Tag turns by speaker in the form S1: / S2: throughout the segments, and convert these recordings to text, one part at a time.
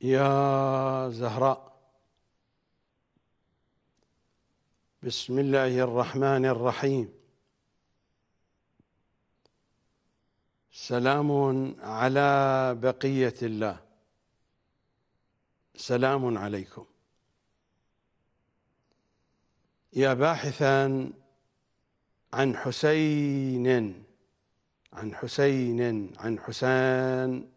S1: يا زهراء بسم الله الرحمن الرحيم سلام على بقيه الله سلام عليكم يا باحثا عن حسين عن حسين عن حسين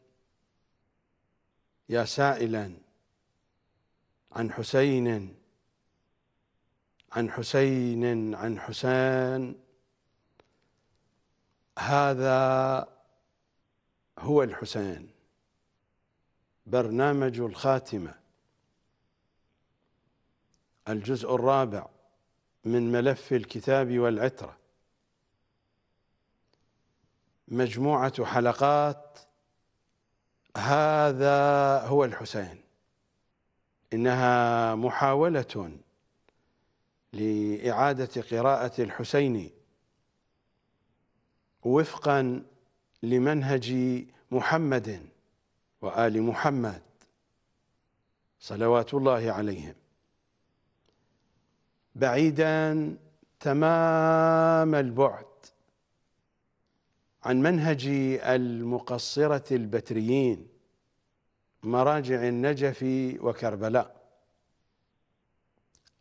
S1: يا سائلا عن حسين عن حسين عن حسين هذا هو الحسين برنامج الخاتمه الجزء الرابع من ملف الكتاب والعتره مجموعه حلقات هذا هو الحسين إنها محاولة لإعادة قراءة الحسين وفقا لمنهج محمد وآل محمد صلوات الله عليهم بعيدا تمام البعد عن منهج المقصرة البتريين مراجع النجف وكربلاء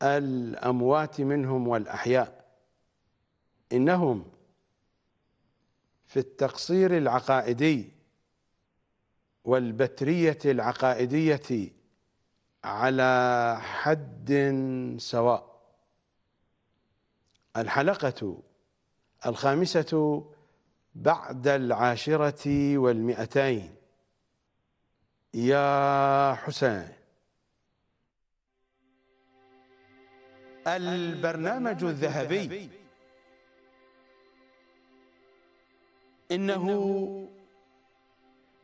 S1: الأموات منهم والأحياء إنهم في التقصير العقائدي والبترية العقائدية على حد سواء الحلقة الخامسة بعد العاشرة والمئتين يا حسين البرنامج الذهبي إنه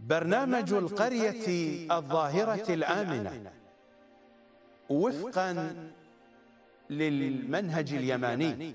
S1: برنامج القرية الظاهرة الآمنة وفقا للمنهج اليماني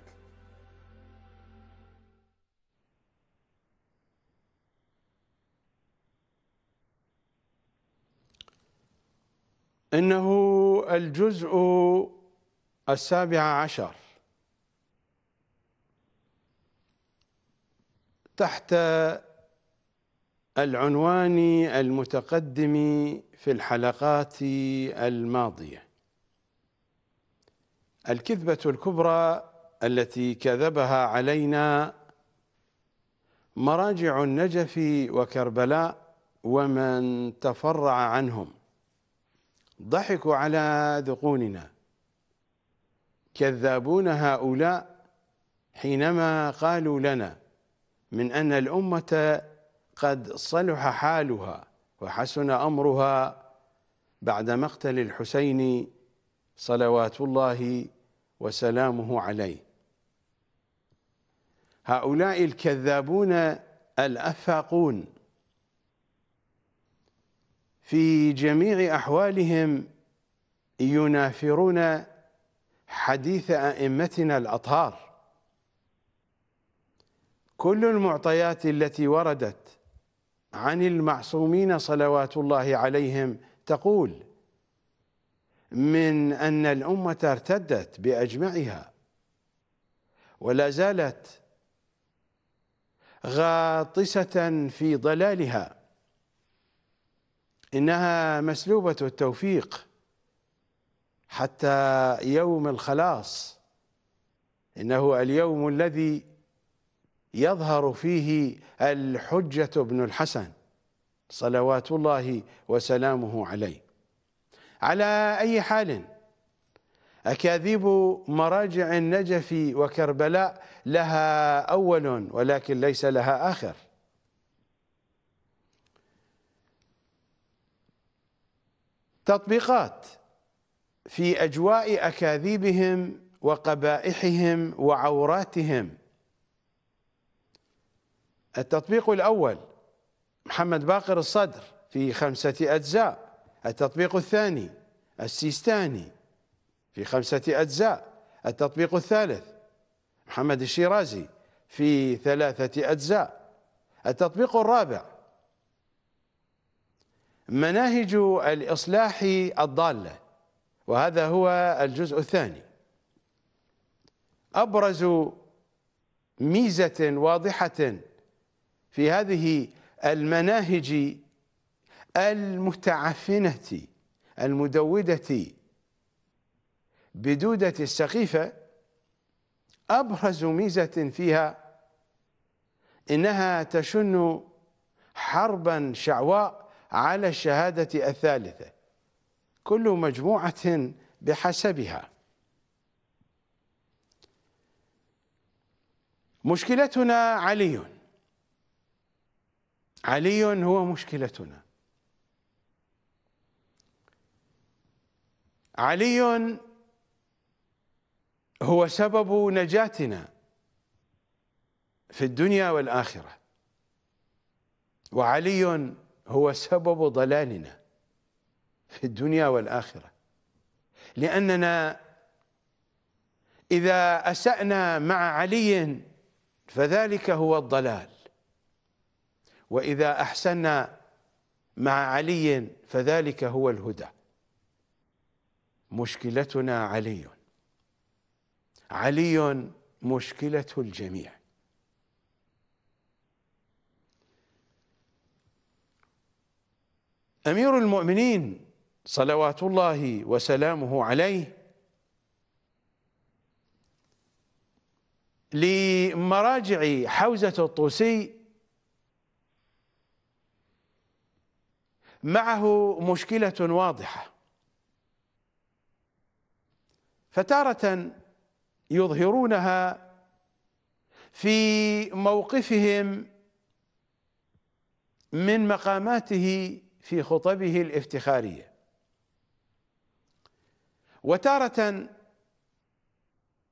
S1: إنه الجزء السابع عشر تحت العنوان المتقدم في الحلقات الماضية الكذبة الكبرى التي كذبها علينا مراجع النجف وكربلاء ومن تفرع عنهم ضحكوا على ذقوننا كذابون هؤلاء حينما قالوا لنا من أن الأمة قد صلح حالها وحسن أمرها بعد مقتل الحسين صلوات الله وسلامه عليه هؤلاء الكذابون الأفاقون في جميع أحوالهم ينافرون حديث أئمتنا الأطهار كل المعطيات التي وردت عن المعصومين صلوات الله عليهم تقول من أن الأمة ارتدت بأجمعها ولا زالت غاطسة في ضلالها إنها مسلوبة التوفيق حتى يوم الخلاص إنه اليوم الذي يظهر فيه الحجة بن الحسن صلوات الله وسلامه عليه على أي حال أكاذيب مراجع النجف وكربلاء لها أول ولكن ليس لها آخر تطبيقات في اجواء اكاذيبهم وقبائحهم وعوراتهم التطبيق الاول محمد باقر الصدر في خمسه اجزاء التطبيق الثاني السيستاني في خمسه اجزاء التطبيق الثالث محمد الشيرازي في ثلاثه اجزاء التطبيق الرابع مناهج الإصلاح الضالة وهذا هو الجزء الثاني أبرز ميزة واضحة في هذه المناهج المتعفنة المدودة بدودة السقيفة أبرز ميزة فيها إنها تشن حربا شعواء على الشهادة الثالثة كل مجموعة بحسبها مشكلتنا علي علي هو مشكلتنا علي هو سبب نجاتنا في الدنيا والآخرة وعلي هو سبب ضلالنا في الدنيا والآخرة لأننا إذا أسأنا مع علي فذلك هو الضلال وإذا أحسنا مع علي فذلك هو الهدى مشكلتنا علي علي مشكلة الجميع أمير المؤمنين صلوات الله وسلامه عليه لمراجع حوزة الطوسي معه مشكلة واضحة فتارة يظهرونها في موقفهم من مقاماته في خطبه الافتخاريه وتاره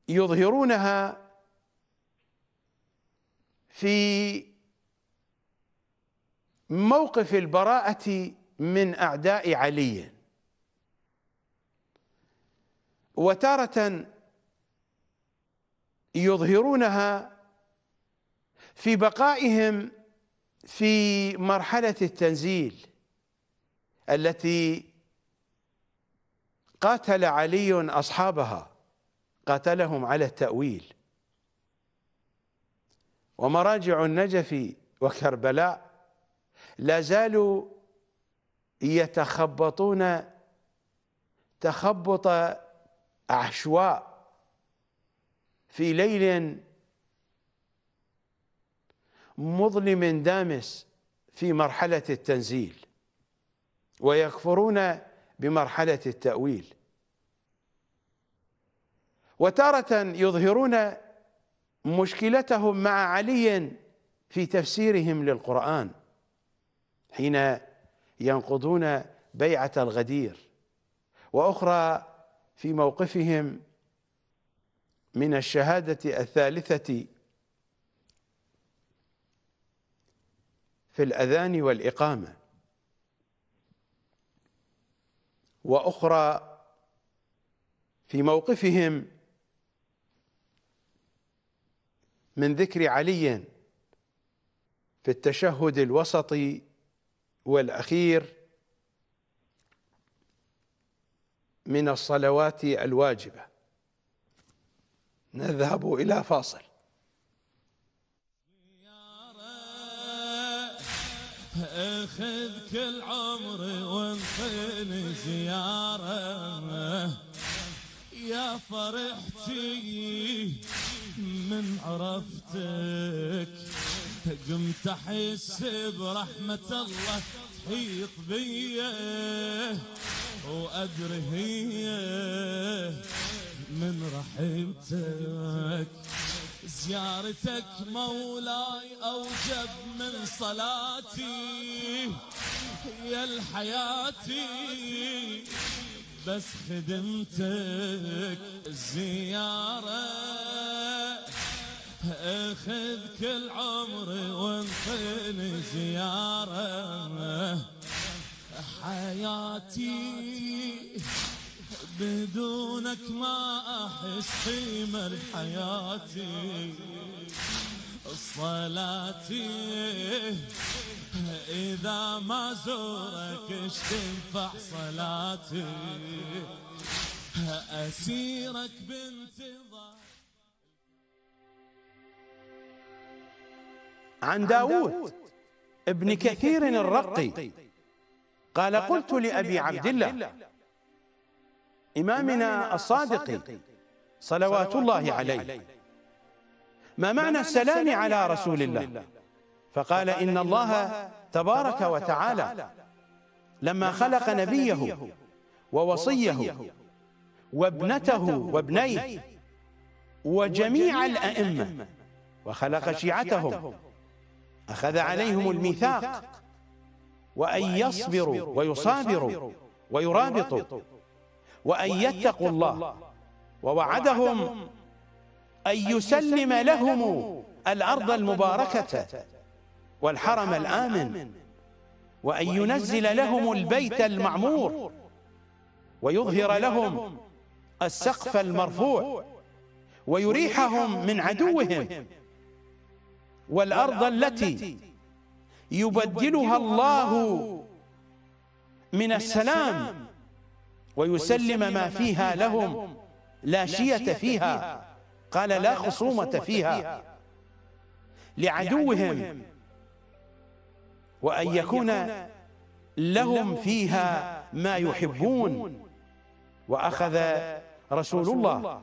S1: يظهرونها في موقف البراءه من اعداء علي وتاره يظهرونها في بقائهم في مرحله التنزيل التي قاتل علي أصحابها قاتلهم على التأويل ومراجع النجف وكربلاء لا زالوا يتخبطون تخبط عشواء في ليل مظلم دامس في مرحلة التنزيل ويكفرون بمرحلة التأويل وتارة يظهرون مشكلتهم مع علي في تفسيرهم للقرآن حين ينقضون بيعة الغدير وأخرى في موقفهم من الشهادة الثالثة في الأذان والإقامة واخرى في موقفهم من ذكر علي في التشهد الوسطي والاخير من الصلوات الواجبه نذهب الى فاصل اخذ كل عمري زيارة يا فرحتي من عرفتك قمت احس برحمة الله تحيط بي وادري هي من رحمتك زيارتك مولاي أوجب من صلاتي يا الحياتي بس خدمتك زيارة اخذ كل عمري وانطيني زيارة حياتي بدونك ما أحس قيمة حياتي صلاتي إذا ما زورك اش تنفع صلاتي أسيرك بانتظار عن داوود ابن كثير الرقي قال قلت لأبي عبد الله إمامنا الصادق صلوات الله عليه ما معنى السلام على رسول الله فقال إن الله تبارك وتعالى لما خلق نبيه ووصيه وابنته وابنيه وجميع الأئمة وخلق شيعتهم أخذ عليهم الميثاق وأن يصبروا ويصابروا ويرابطوا وأن يتقوا الله ووعدهم أن يسلم لهم الأرض المباركة والحرم الآمن وأن ينزل لهم البيت المعمور ويظهر لهم السقف المرفوع ويريحهم من عدوهم والأرض التي يبدلها الله من السلام ويسلم ما فيها لهم لا شية فيها قال لا خصومة فيها لعدوهم وأن يكون لهم فيها ما يحبون وأخذ رسول الله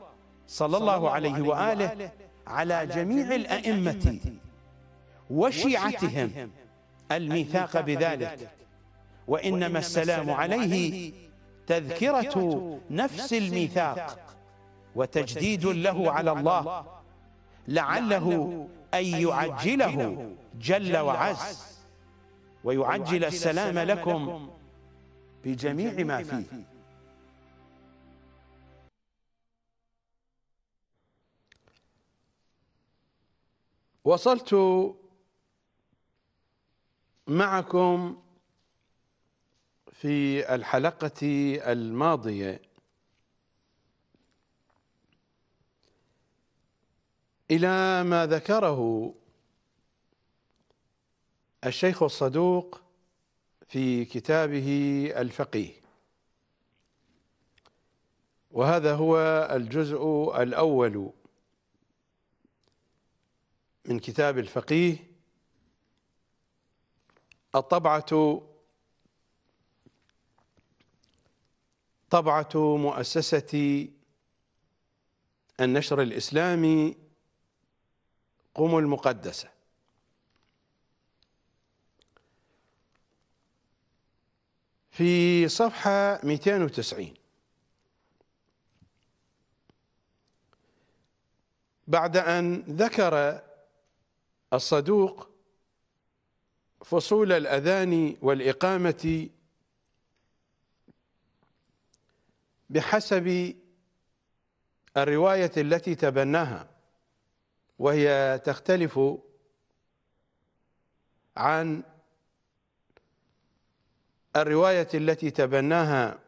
S1: صلى الله عليه وآله على جميع الأئمة وشيعتهم الميثاق بذلك وإنما السلام عليه تذكرة نفس الميثاق وتجديد له على الله لعله أن يعجله جل وعز ويعجل السلام لكم بجميع ما فيه وصلت معكم في الحلقة الماضية إلى ما ذكره الشيخ الصدوق في كتابه الفقيه وهذا هو الجزء الأول من كتاب الفقيه الطبعة طبعة مؤسسة النشر الإسلامي قم المقدسة في صفحة 290 بعد أن ذكر الصدوق فصول الأذان والإقامة بحسب الرواية التي تبناها وهي تختلف عن الرواية التي تبناها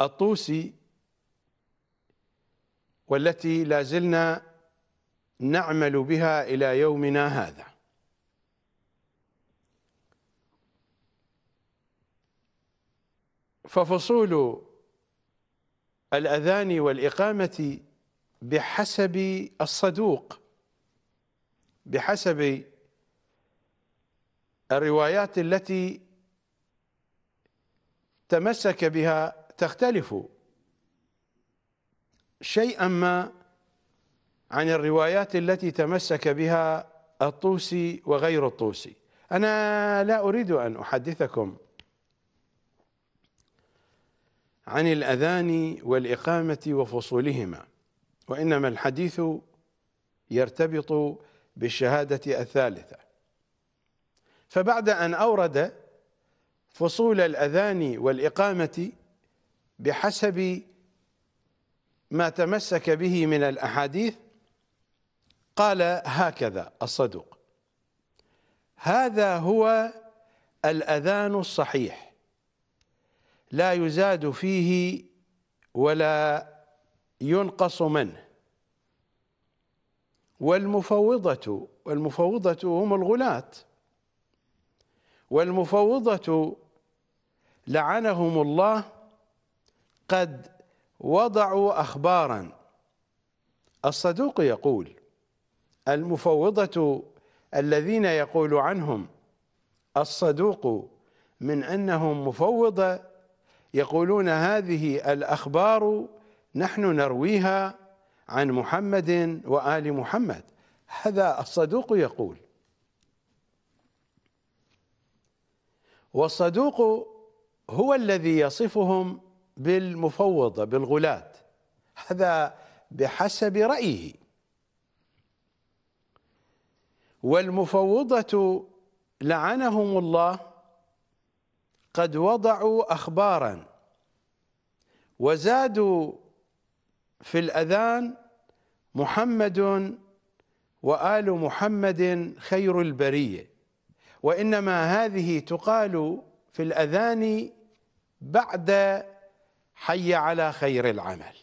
S1: الطوسي والتي لا زلنا نعمل بها إلى يومنا هذا ففصول الأذان والإقامة بحسب الصدوق بحسب الروايات التي تمسك بها تختلف شيئا ما عن الروايات التي تمسك بها الطوسي وغير الطوسي أنا لا أريد أن أحدثكم عن الأذان والإقامة وفصولهما وإنما الحديث يرتبط بالشهادة الثالثة فبعد أن أورد فصول الأذان والإقامة بحسب ما تمسك به من الأحاديث قال هكذا الصدوق هذا هو الأذان الصحيح لا يزاد فيه ولا ينقص منه والمفوضة والمفوضة هم الغلاة والمفوضة لعنهم الله قد وضعوا أخبارا الصدوق يقول المفوضة الذين يقول عنهم الصدوق من أنهم مفوضة يقولون هذه الأخبار نحن نرويها عن محمد وآل محمد هذا الصدوق يقول والصدوق هو الذي يصفهم بالمفوضة بالغلاة هذا بحسب رأيه والمفوضة لعنهم الله قد وضعوا أخبارا وزادوا في الأذان محمد وآل محمد خير البرية وإنما هذه تقال في الأذان بعد حي على خير العمل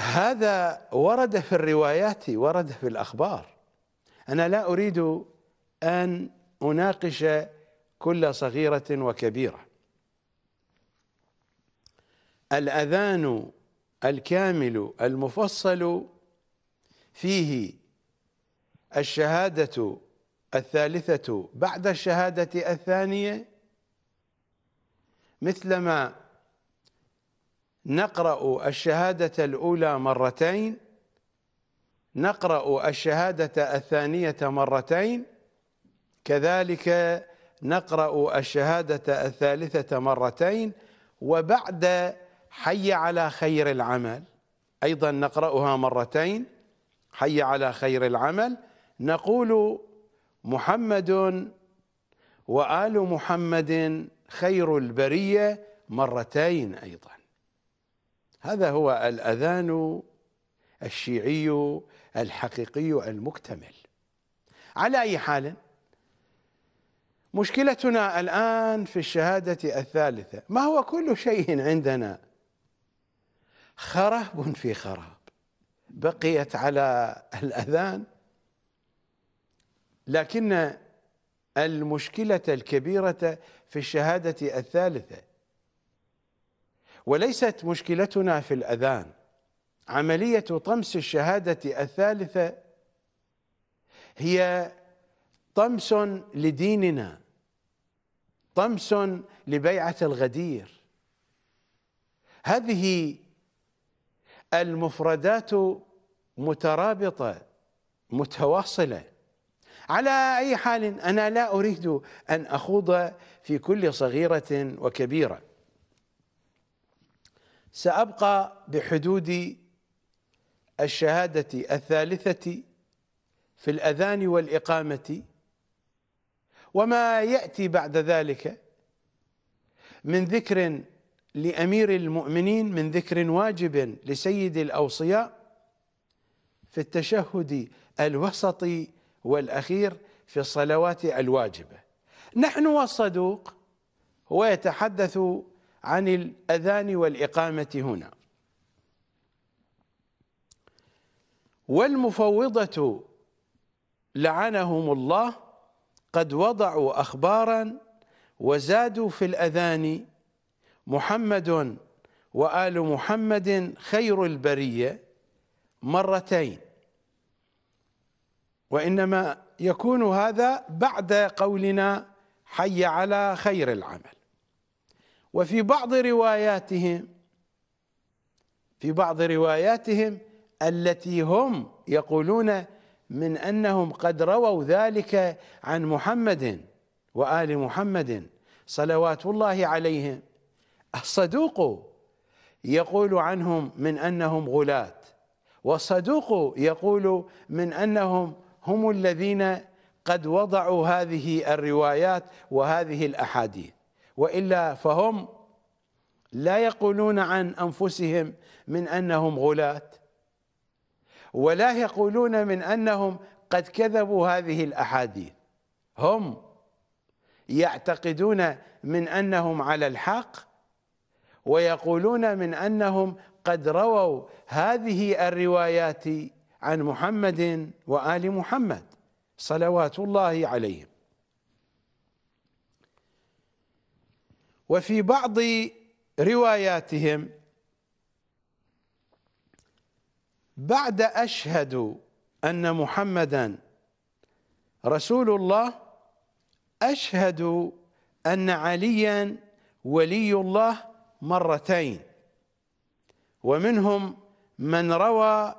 S1: هذا ورد في الروايات ورد في الأخبار أنا لا أريد أن أناقش كل صغيرة وكبيرة الأذان الكامل المفصل فيه الشهادة الثالثة بعد الشهادة الثانية مثلما نقرأ الشهادة الأولى مرتين نقرأ الشهادة الثانية مرتين كذلك نقرأ الشهادة الثالثة مرتين وبعد حي على خير العمل أيضا نقرأها مرتين حي على خير العمل نقول محمد وآل محمد خير البرية مرتين أيضا هذا هو الأذان الشيعي الحقيقي المكتمل على أي حال مشكلتنا الآن في الشهادة الثالثة ما هو كل شيء عندنا خراب في خراب بقيت على الأذان لكن المشكلة الكبيرة في الشهادة الثالثة وليست مشكلتنا في الأذان عملية طمس الشهادة الثالثة هي طمس لديننا طمس لبيعة الغدير هذه المفردات مترابطة متواصلة على أي حال أنا لا أريد أن أخوض في كل صغيرة وكبيرة سأبقى بحدود الشهادة الثالثة في الأذان والإقامة وما يأتي بعد ذلك من ذكر لأمير المؤمنين من ذكر واجب لسيد الأوصياء في التشهد الوسطي والأخير في الصلوات الواجبة نحن والصدوق هو يتحدث عن الأذان والإقامة هنا والمفوضة لعنهم الله قد وضعوا أخبارا وزادوا في الأذان محمد وآل محمد خير البرية مرتين وإنما يكون هذا بعد قولنا حي على خير العمل وفي بعض رواياتهم في بعض رواياتهم التي هم يقولون من انهم قد رووا ذلك عن محمد وال محمد صلوات الله عليهم الصدوق يقول عنهم من انهم غلاة والصدوق يقول من انهم هم الذين قد وضعوا هذه الروايات وهذه الاحاديث والا فهم لا يقولون عن انفسهم من انهم غلاة ولا يقولون من انهم قد كذبوا هذه الاحاديث هم يعتقدون من انهم على الحق ويقولون من انهم قد رووا هذه الروايات عن محمد وال محمد صلوات الله عليهم وفي بعض رواياتهم بعد أشهد أن محمدا رسول الله أشهد أن عليا ولي الله مرتين ومنهم من روى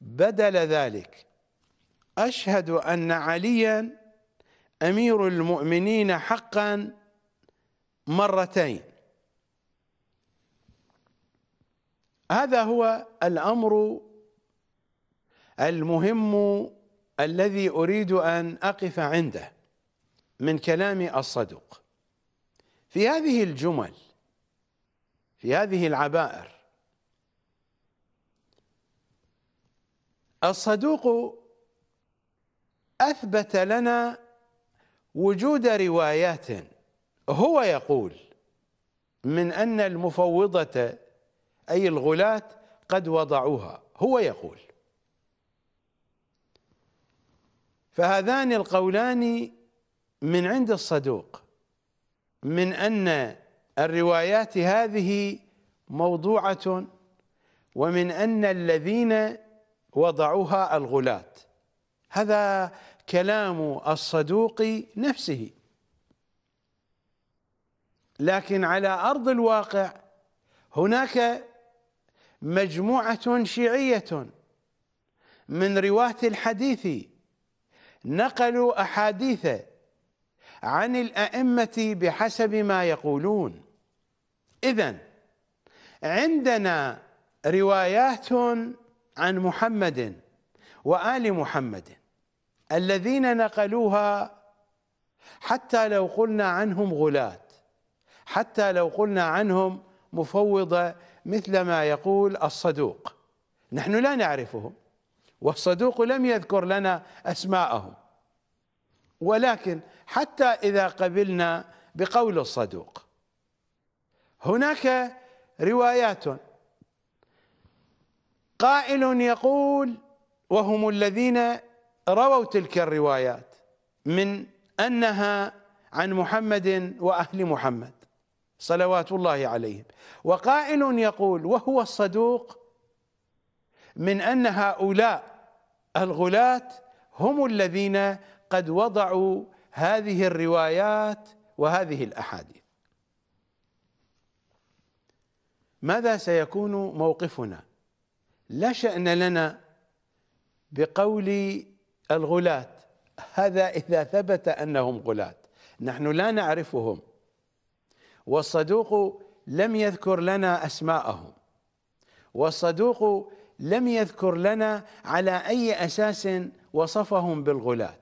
S1: بدل ذلك أشهد أن عليا أمير المؤمنين حقا مرتين هذا هو الأمر المهم الذي أريد أن أقف عنده من كلام الصدق في هذه الجمل في هذه العبائر الصدوق أثبت لنا وجود روايات هو يقول من أن المفوضة أي الغلاة قد وضعوها هو يقول فهذان القولان من عند الصدوق من أن الروايات هذه موضوعة ومن أن الذين وضعوها الغلاة هذا كلام الصدوق نفسه لكن على أرض الواقع هناك مجموعة شيعية من رواة الحديث نقلوا أحاديث عن الأئمة بحسب ما يقولون إذا عندنا روايات عن محمد وآل محمد الذين نقلوها حتى لو قلنا عنهم غلاة حتى لو قلنا عنهم مفوضة مثل ما يقول الصدوق نحن لا نعرفهم والصدوق لم يذكر لنا أسماءهم ولكن حتى إذا قبلنا بقول الصدوق هناك روايات قائل يقول وهم الذين رووا تلك الروايات من أنها عن محمد وأهل محمد صلوات الله عليهم وقائل يقول وهو الصدوق من أن هؤلاء الغلاة هم الذين قد وضعوا هذه الروايات وهذه الأحاديث ماذا سيكون موقفنا لا شأن لنا بقول الغلاة هذا إذا ثبت أنهم غلاة نحن لا نعرفهم والصدوق لم يذكر لنا أسماءهم والصدوق لم يذكر لنا على أي أساس وصفهم بالغلاة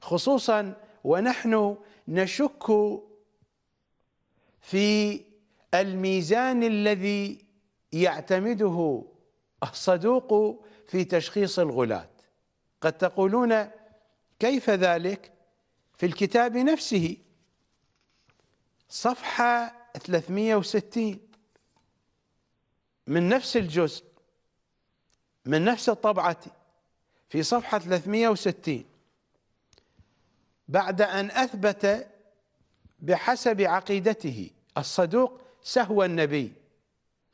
S1: خصوصا ونحن نشك في الميزان الذي يعتمده الصدوق في تشخيص الغلاة قد تقولون كيف ذلك في الكتاب نفسه صفحة 360 من نفس الجزء من نفس الطبعة في صفحة 360 بعد أن أثبت بحسب عقيدته الصدوق سهو النبي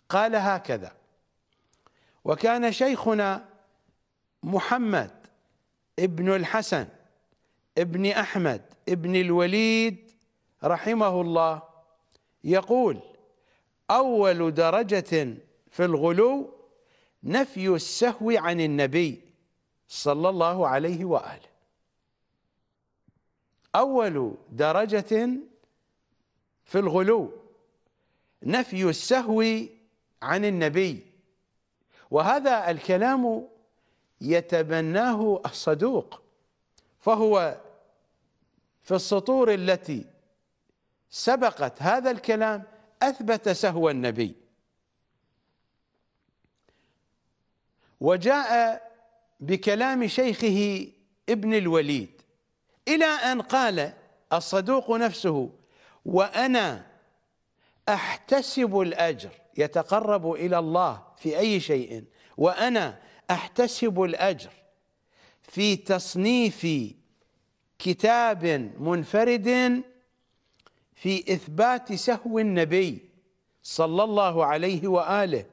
S1: قال هكذا وكان شيخنا محمد ابن الحسن ابن أحمد ابن الوليد رحمه الله يقول أول درجة في الغلو نفي السهو عن النبي صلى الله عليه وآله أول درجة في الغلو نفي السهو عن النبي وهذا الكلام يتبناه الصدوق فهو في السطور التي سبقت هذا الكلام أثبت سهو النبي وجاء بكلام شيخه ابن الوليد إلى أن قال الصدوق نفسه وأنا أحتسب الأجر يتقرب إلى الله في أي شيء وأنا أحتسب الأجر في تصنيف كتاب منفرد في إثبات سهو النبي صلى الله عليه وآله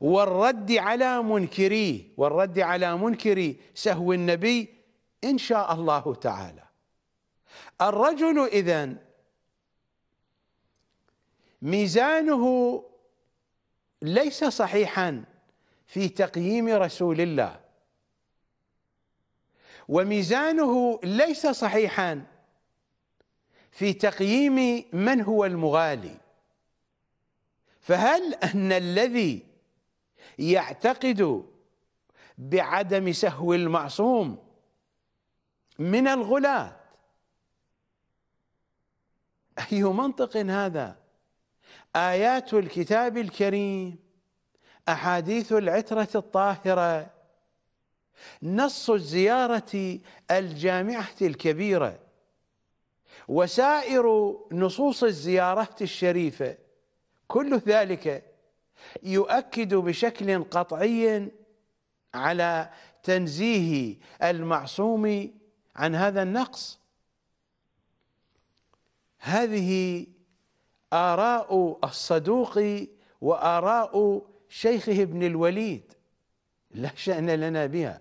S1: والرد على منكريه والرد على منكري سهو النبي إن شاء الله تعالى الرجل اذا ميزانه ليس صحيحا في تقييم رسول الله وميزانه ليس صحيحا في تقييم من هو المغالي فهل أن الذي يعتقد بعدم سهو المعصوم من الغلاة أي منطق هذا آيات الكتاب الكريم أحاديث العترة الطاهرة نص الزيارة الجامعة الكبيرة وسائر نصوص الزيارات الشريفة كل ذلك يؤكد بشكل قطعي على تنزيه المعصوم عن هذا النقص هذه آراء الصدوق وآراء شيخه ابن الوليد لا شأن لنا بها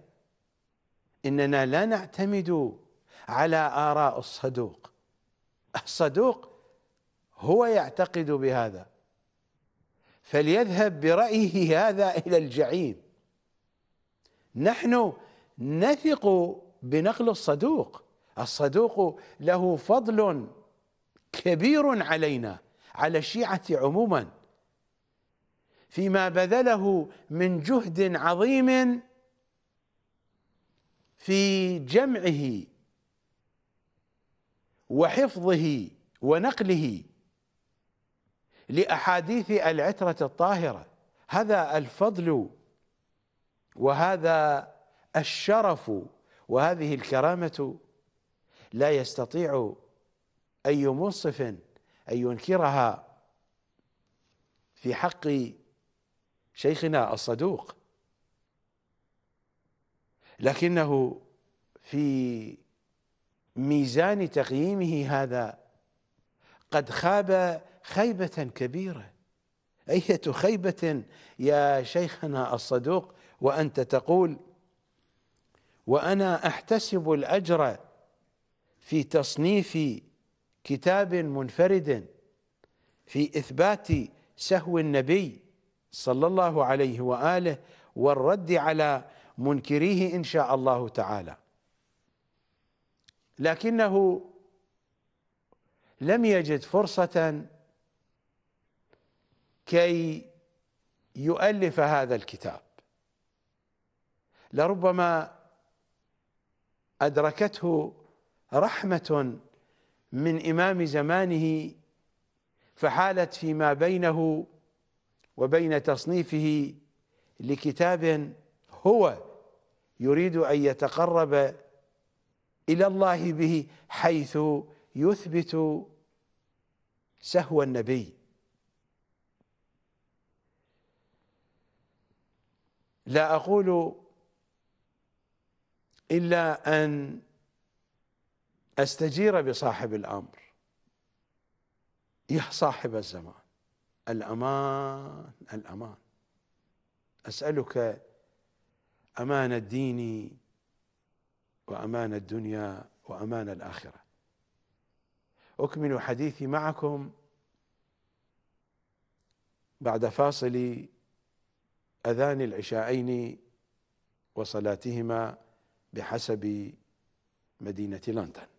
S1: إننا لا نعتمد على آراء الصدوق الصدوق هو يعتقد بهذا فليذهب برأيه هذا إلى الجعيم نحن نثق بنقل الصدوق الصدوق له فضل كبير علينا على الشيعة عموما فيما بذله من جهد عظيم في جمعه وحفظه ونقله لأحاديث العترة الطاهرة هذا الفضل وهذا الشرف وهذه الكرامة لا يستطيع أي منصف أن ينكرها في حق شيخنا الصدوق لكنه في ميزان تقييمه هذا قد خاب خيبة كبيرة أية خيبة يا شيخنا الصدوق وأنت تقول وأنا أحتسب الأجر في تصنيف كتاب منفرد في إثبات سهو النبي صلى الله عليه وآله والرد على منكريه إن شاء الله تعالى لكنه لم يجد فرصة كي يؤلف هذا الكتاب لربما أدركته رحمة من إمام زمانه فحالت فيما بينه وبين تصنيفه لكتاب هو يريد أن يتقرب إلى الله به حيث يثبت سهو النبي لا أقول إلا أن أستجير بصاحب الأمر يا صاحب الزمان الأمان الأمان أسألك أمان الدين وأمان الدنيا وأمان الآخرة أكمل حديثي معكم بعد فاصل أذان العشاءين وصلاتهما بحسب مدينة لندن